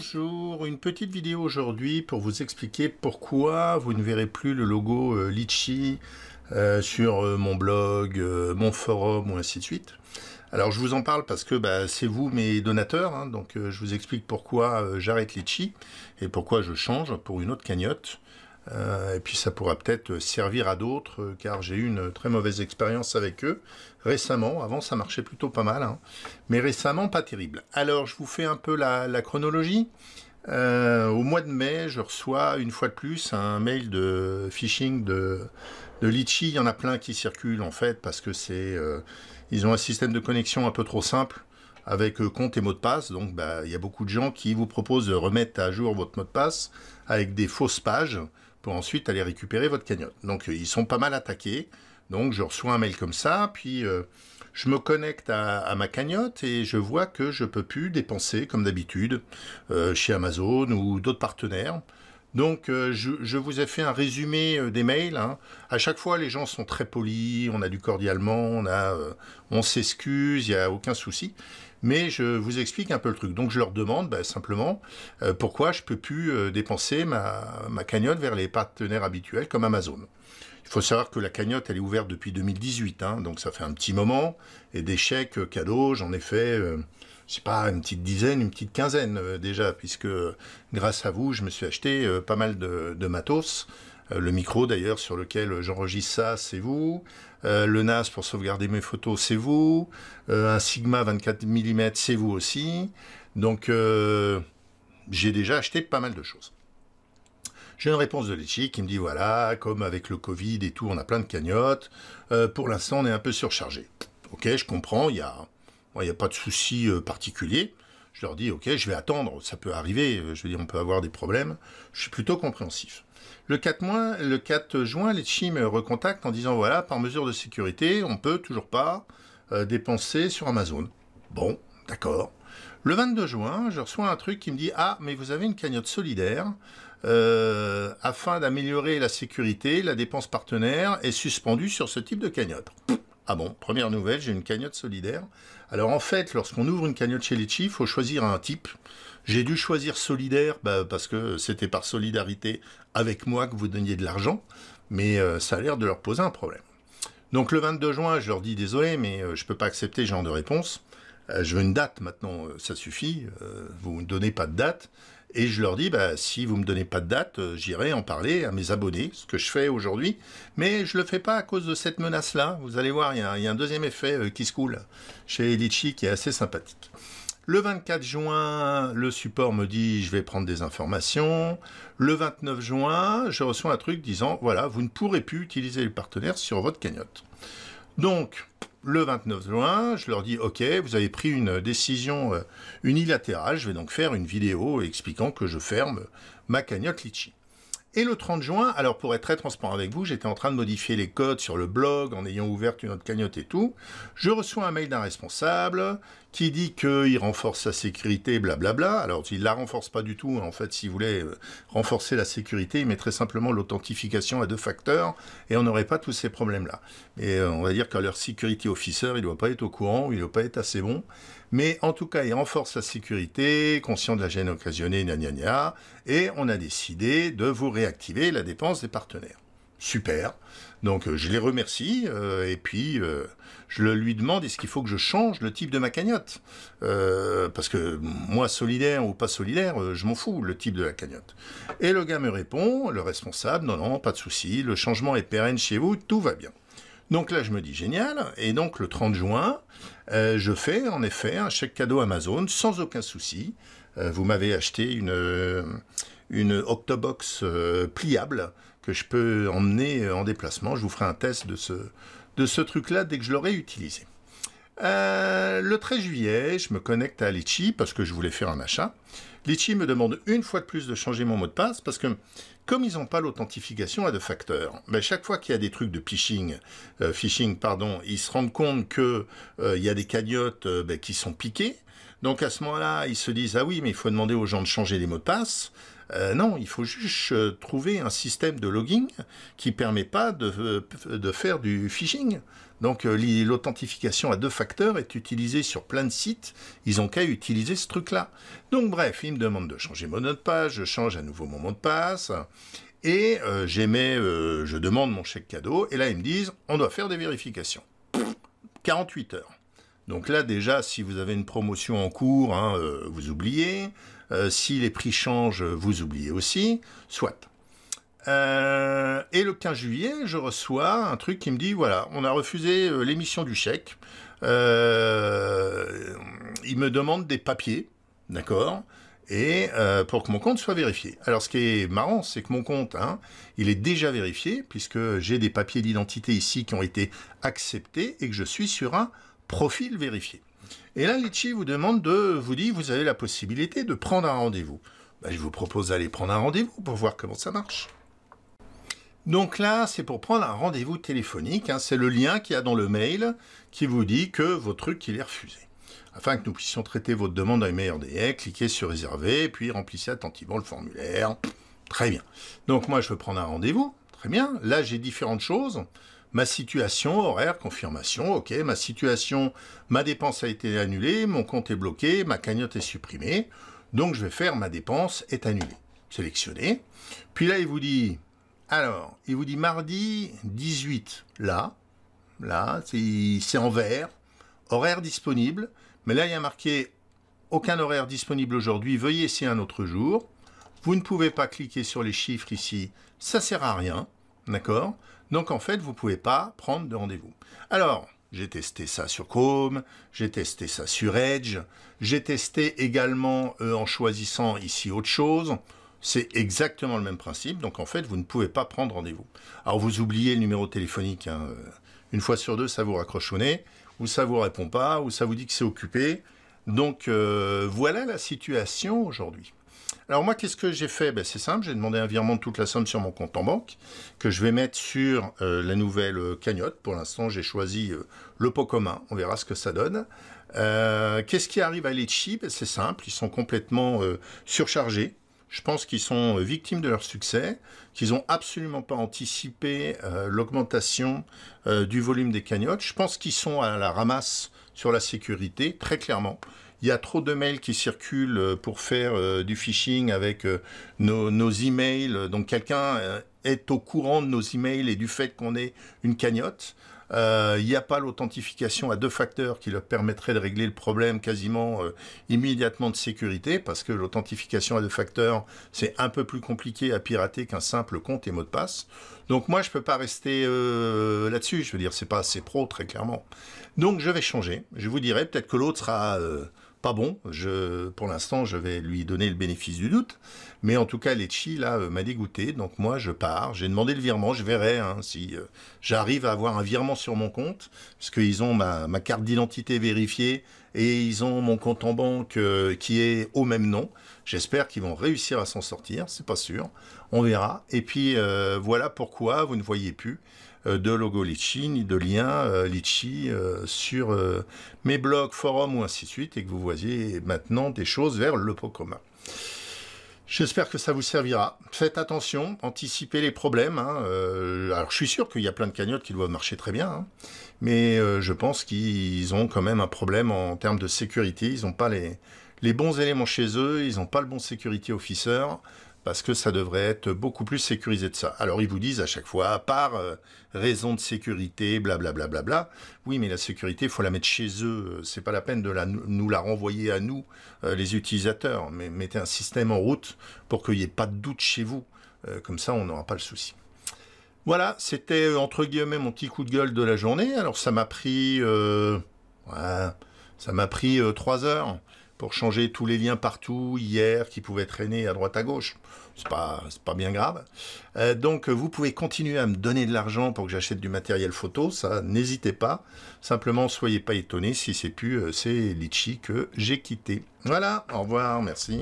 Bonjour, une petite vidéo aujourd'hui pour vous expliquer pourquoi vous ne verrez plus le logo euh, Litchi euh, sur euh, mon blog, mon forum ou ainsi de suite. Alors je vous en parle parce que bah, c'est vous mes donateurs, hein, donc je vous explique pourquoi j'arrête Litchi et pourquoi je change pour une autre cagnotte. Euh, et puis ça pourra peut-être servir à d'autres, euh, car j'ai eu une très mauvaise expérience avec eux récemment. Avant, ça marchait plutôt pas mal, hein. mais récemment, pas terrible. Alors, je vous fais un peu la, chronologie. Euh, au mois de mai, je reçois une fois de plus un mail de phishing de, de Litchi. Il y en a plein qui circulent en fait, parce que c'est ils ont un système de connexion un peu trop simple avec compte et mot de passe. Donc, bah, il y a beaucoup de gens qui vous proposent de remettre à jour votre mot de passe avec des fausses pages pour ensuite aller récupérer votre cagnotte. Donc euh, ils sont pas mal attaqués. Donc je reçois un mail comme ça, puis euh, je me connecte à, ma cagnotte et je vois que je peux plus dépenser comme d'habitude euh, chez Amazon ou d'autres partenaires. Donc je, vous ai fait un résumé des mails. Hein. À chaque fois, les gens sont très polis, on a du cordialement, on a, on s'excuse, il n'y a aucun souci mais je vous explique un peu le truc. Donc je leur demande bah, simplement euh, pourquoi je peux plus euh, dépenser ma, cagnotte vers les partenaires habituels comme Amazon. Il faut savoir que la cagnotte, elle est ouverte depuis 2018, hein. donc ça fait un petit moment, et des chèques euh, cadeaux, j'en ai fait... je ne sais pas, une petite dizaine, une petite quinzaine déjà, puisque grâce à vous, je me suis acheté pas mal de matos euh, le micro d'ailleurs sur lequel j'enregistre ça, c'est vous. Euh, le NAS pour sauvegarder mes photos, c'est vous. Euh, un Sigma 24 mm, c'est vous aussi. Donc j'ai déjà acheté pas mal de choses. J'ai une réponse de Litchi qui me dit voilà, comme avec le Covid et tout, on a plein de cagnottes. pour l'instant, on est un peu surchargé. Ok, je comprends, il n'y a, a pas de souci particulier. Je leur dis, ok, je vais attendre, ça peut arriver, euh, je veux dire, on peut avoir des problèmes. Je suis plutôt compréhensif. Le 4, le juin, les Chim me recontactent en disant, voilà, par mesure de sécurité, on peut toujours pas euh, dépenser sur Amazon. Bon, d'accord. Le 22 juin, je reçois un truc qui me dit, ah, mais vous avez une cagnotte solidaire. Euh, afin d'améliorer la sécurité, la dépense partenaire est suspendue sur ce type de cagnotte. Ah bon, première nouvelle, j'ai une cagnotte solidaire. Alors en fait, lorsqu'on ouvre une cagnotte chez Litchi, il faut choisir un type. J'ai dû choisir solidaire bah, parce que c'était par solidarité avec moi que vous donniez de l'argent, mais euh, ça a l'air de leur poser un problème. Donc le 22 juin, je leur dis désolé, mais euh, je ne peux pas accepter ce genre de réponse. Euh, je veux une date maintenant, ça suffit. vous ne donnez pas de date. Et je leur dis, bah, si vous ne me donnez pas de date, euh, j'irai en parler à mes abonnés, ce que je fais aujourd'hui. Mais je ne le fais pas à cause de cette menace-là. Vous allez voir, il y, a un deuxième effet euh, qui se coule chez Litchi qui est assez sympathique. Le 24 juin, le support me dit je vais prendre des informations. Le 29 juin, je reçois un truc disant voilà, vous ne pourrez plus utiliser le partenaire sur votre cagnotte. Donc, le 29 juin, je leur dis OK, vous avez pris une décision euh, unilatérale, je vais donc faire une vidéo expliquant que je ferme ma cagnotte Litchi. Et le 30 juin, alors pour être très transparent avec vous, j'étais en train de modifier les codes sur le blog en ayant ouvert une autre cagnotte et tout. Je reçois un mail d'un responsable qui dit qu'il renforce sa sécurité, blablabla. Bla bla. Alors il la renforce pas du tout. En fait, s'il voulait euh, renforcer la sécurité, il mettrait simplement l'authentification à deux facteurs et on n'aurait pas tous ces problèmes-là. Et euh, on va dire que leur security officer, il ne doit pas être au courant, il ne doit pas être assez bon. Mais en tout cas, il renforce la sécurité, conscient de la gêne occasionnée, gna gna et on a décidé de vous réactiver la dépense des partenaires. Super. Donc euh, je les remercie euh, et puis euh, je le lui demande est-ce qu'il faut que je change le type de ma cagnotte Parce que moi, solidaire ou pas solidaire, je m'en fous, le type de la cagnotte. Et le gars me répond, le responsable, non, non, pas de souci, le changement est pérenne chez vous, tout va bien. Donc là, je me dis génial. Et donc le 30 juin, euh, je fais en effet un chèque cadeau Amazon sans aucun souci. Euh, vous m'avez acheté une, euh, une Octobox pliable que je peux emmener en déplacement. Je vous ferai un test de ce, de ce truc-là dès que je l'aurai utilisé. le 13 juillet, je me connecte à Litchi parce que je voulais faire un achat. Litchi me demande une fois de plus de changer mon mot de passe parce que comme ils n'ont pas l'authentification à deux facteurs, chaque fois qu'il y a des trucs de phishing, euh, phishing pardon, ils se rendent compte que euh, il y a des cagnottes euh, ben, qui sont piquées. Donc à ce moment-là, ils se disent ah oui, mais il faut demander aux gens de changer les mots de passe. Euh, non, il faut juste euh, trouver un système de logging qui permet pas de, euh, faire du phishing. Donc l'authentification à deux facteurs est utilisée sur plein de sites. Ils ont qu'à utiliser ce truc-là. Donc bref, il me demande de changer mon mot de passe, je change à nouveau mon mot de passe. Et je demande mon chèque cadeau, et là ils me disent on doit faire des vérifications. 48 heures. Donc là déjà, si vous avez une promotion en cours, hein, euh, vous oubliez. Euh, si les prix changent, vous oubliez aussi. Soit. Euh, et le 15 juillet, je reçois un truc qui me dit, voilà, on a refusé l'émission du chèque. il me demande des papiers, d'accord et pour que mon compte soit vérifié. Alors ce qui est marrant, c'est que mon compte, hein, il est déjà vérifié, puisque j'ai des papiers d'identité ici qui ont été acceptés et que je suis sur un profil vérifié. Et là, Litchi vous demande de vous dit vous avez la possibilité de prendre un rendez-vous. Ben, je vous propose d'aller prendre un rendez-vous pour voir comment ça marche. Donc là, c'est pour prendre un rendez-vous téléphonique. Hein. c'est le lien qu'il y a dans le mail qui vous dit que votre truc, il est refusé. Afin que nous puissions traiter votre demande dans les meilleurs délais, cliquez sur réserver, puis remplissez attentivement le formulaire. Très bien. Donc moi, je veux prendre un rendez-vous. Très bien. Là, j'ai différentes choses ma situation, horaire, confirmation, ok, ma situation, ma dépense a été annulée, mon compte est bloqué, ma cagnotte est supprimée, donc je vais faire ma dépense est annulée. Sélectionner. Puis là, il vous dit, alors, il vous dit mardi 18, là, là, c'est en vert, horaire disponible, mais là, il y a marqué aucun horaire disponible aujourd'hui, veuillez essayer un autre jour. Vous ne pouvez pas cliquer sur les chiffres ici, ça sert à rien. D'accord Donc en fait, vous ne pouvez pas prendre de rendez-vous. Alors, j'ai testé ça sur Chrome, j'ai testé ça sur Edge, j'ai testé également euh, en choisissant ici autre chose. C'est exactement le même principe, donc en fait, vous ne pouvez pas prendre rendez-vous. Alors, vous oubliez le numéro téléphonique. Hein, euh, une fois sur deux, ça vous raccroche au nez, ou ça vous répond pas, ou ça vous dit que c'est occupé. Donc, euh, voilà la situation aujourd'hui. Alors moi, qu'est-ce que j'ai fait ben, C'est simple, j'ai demandé un virement de toute la somme sur mon compte en banque, que je vais mettre sur euh, la nouvelle euh, cagnotte. Pour l'instant, j'ai choisi euh, le pot commun, on verra ce que ça donne. qu'est-ce qui arrive à les ben, C'est simple, ils sont complètement surchargés. Je pense qu'ils sont victimes de leur succès, qu'ils n'ont absolument pas anticipé l'augmentation du volume des cagnottes. Je pense qu'ils sont à la ramasse sur la sécurité, très clairement il y a trop de mails qui circulent euh, pour faire euh, du phishing avec euh, nos, nos, emails. Donc quelqu'un est au courant de nos emails et du fait qu'on est une cagnotte. il n'y a pas l'authentification à deux facteurs qui leur permettrait de régler le problème quasiment immédiatement de sécurité, parce que l'authentification à deux facteurs, c'est un peu plus compliqué à pirater qu'un simple compte et mot de passe. Donc moi, je ne peux pas rester là-dessus, je veux dire, c'est pas assez pro, très clairement. Donc je vais changer, je vous dirai, peut-être que l'autre sera pas bon. Je, pour l'instant, je vais lui donner le bénéfice du doute. Mais en tout cas, l'ETCHI là, euh, m'a dégoûté. Donc moi, je pars. J'ai demandé le virement. Je verrai hein, si euh, j'arrive à avoir un virement sur mon compte, parce qu'ils ont ma carte d'identité vérifiée et ils ont mon compte en banque euh, qui est au même nom. J'espère qu'ils vont réussir à s'en sortir, c'est pas sûr, on verra. Et puis euh, voilà pourquoi vous ne voyez plus euh, de logo Litchi ni de lien Litchi sur mes blogs, forums ou ainsi de suite et que vous voyez maintenant des choses vers le pot commun. J'espère que ça vous servira. Faites attention, anticipez les problèmes. Hein, alors je suis sûr qu'il y a plein de cagnottes qui doivent marcher très bien. Hein mais euh, je pense qu'ils ont quand même un problème en termes de sécurité. Ils n'ont pas les, bons éléments chez eux, ils n'ont pas le bon security officer, parce que ça devrait être beaucoup plus sécurisé que ça. Alors ils vous disent à chaque fois, par euh, raison de sécurité, blablabla, bla, bla, bla, oui mais la sécurité, il faut la mettre chez eux, c'est pas la peine de la, nous la renvoyer à nous, euh, les utilisateurs, mais mettez un système en route pour qu'il n'y ait pas de doute chez vous, comme ça on n'aura pas le souci. Voilà, c'était euh, entre guillemets mon petit coup de gueule de la journée. Alors ça m'a pris, euh, ça m'a pris euh, trois heures pour changer tous les liens partout hier qui pouvaient traîner à droite à gauche. C'est pas, pas bien grave. donc vous pouvez continuer à me donner de l'argent pour que j'achète du matériel photo, ça n'hésitez pas. Simplement soyez pas étonnés si c'est plus ces litchis que j'ai quitté. Voilà, au revoir, merci.